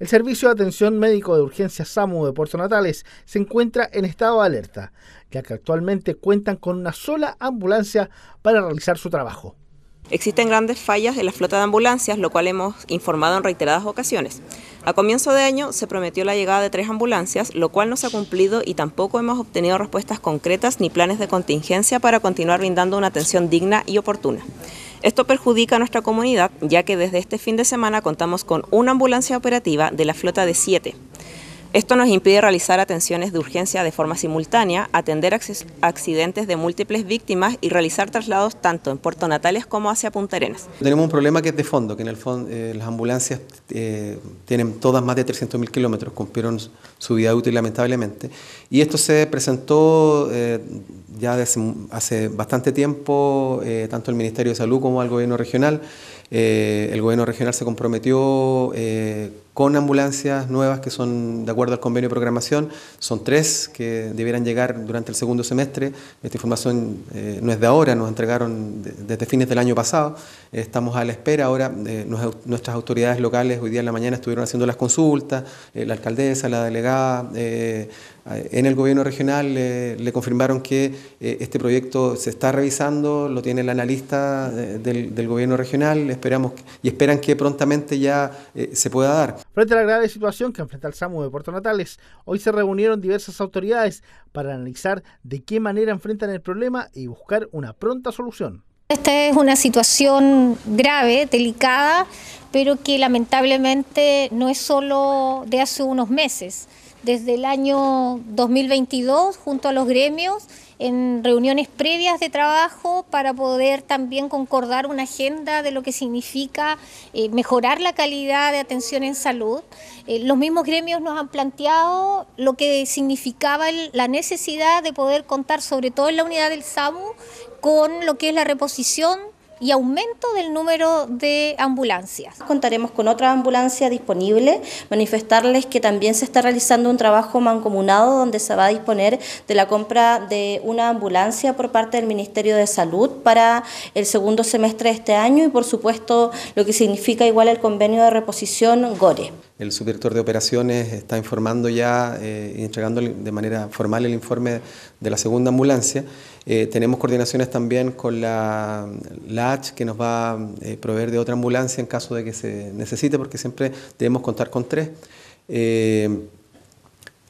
El Servicio de Atención Médico de Urgencia SAMU de Puerto Natales se encuentra en estado de alerta, ya que actualmente cuentan con una sola ambulancia para realizar su trabajo. Existen grandes fallas en la flota de ambulancias, lo cual hemos informado en reiteradas ocasiones. A comienzo de año se prometió la llegada de tres ambulancias, lo cual no se ha cumplido y tampoco hemos obtenido respuestas concretas ni planes de contingencia para continuar brindando una atención digna y oportuna. Esto perjudica a nuestra comunidad, ya que desde este fin de semana contamos con una ambulancia operativa de la flota de siete. Esto nos impide realizar atenciones de urgencia de forma simultánea, atender accidentes de múltiples víctimas y realizar traslados tanto en Puerto Natales como hacia Punta Arenas. Tenemos un problema que es de fondo, que en el fondo eh, las ambulancias eh, tienen todas más de 300.000 kilómetros, cumplieron su vida útil lamentablemente, y esto se presentó... Eh, ya hace bastante tiempo, eh, tanto el Ministerio de Salud como el Gobierno Regional, eh, el Gobierno Regional se comprometió eh, con ambulancias nuevas que son de acuerdo al convenio de programación. Son tres que debieran llegar durante el segundo semestre. Esta información eh, no es de ahora, nos entregaron desde fines del año pasado. estamos a la espera ahora. Eh, nuestras autoridades locales hoy día en la mañana estuvieron haciendo las consultas, eh, la alcaldesa, la delegada. en el gobierno regional le confirmaron que este proyecto se está revisando, lo tiene el analista del, gobierno regional, esperamos y esperan que prontamente ya se pueda dar. Frente a la grave situación que enfrenta el SAMU de Puerto Natales, hoy se reunieron diversas autoridades para analizar de qué manera enfrentan el problema y buscar una pronta solución. Esta es una situación grave, delicada, pero que lamentablemente no es solo de hace unos meses desde el año 2022 junto a los gremios en reuniones previas de trabajo para poder también concordar una agenda de lo que significa eh, mejorar la calidad de atención en salud. Eh, los mismos gremios nos han planteado lo que significaba la necesidad de poder contar, sobre todo en la unidad del SAMU, con lo que es la reposición y aumento del número de ambulancias. Contaremos con otra ambulancia disponible, manifestarles que también se está realizando un trabajo mancomunado donde se va a disponer de la compra de una ambulancia por parte del Ministerio de Salud para el segundo semestre de este año y por supuesto lo que significa igual el convenio de reposición GORE. El subdirector de operaciones está informando ya, eh, entregando de manera formal el informe de la segunda ambulancia. Eh, tenemos coordinaciones también con la, la que nos va a eh, proveer de otra ambulancia en caso de que se necesite, porque siempre debemos contar con tres. Eh,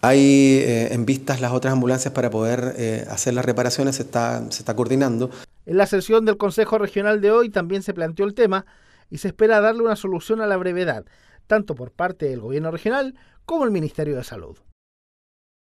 hay en vistas las otras ambulancias para poder hacer las reparaciones, se está coordinando. En la sesión del Consejo Regional de hoy también se planteó el tema y se espera darle una solución a la brevedad tanto por parte del gobierno regional como el Ministerio de Salud.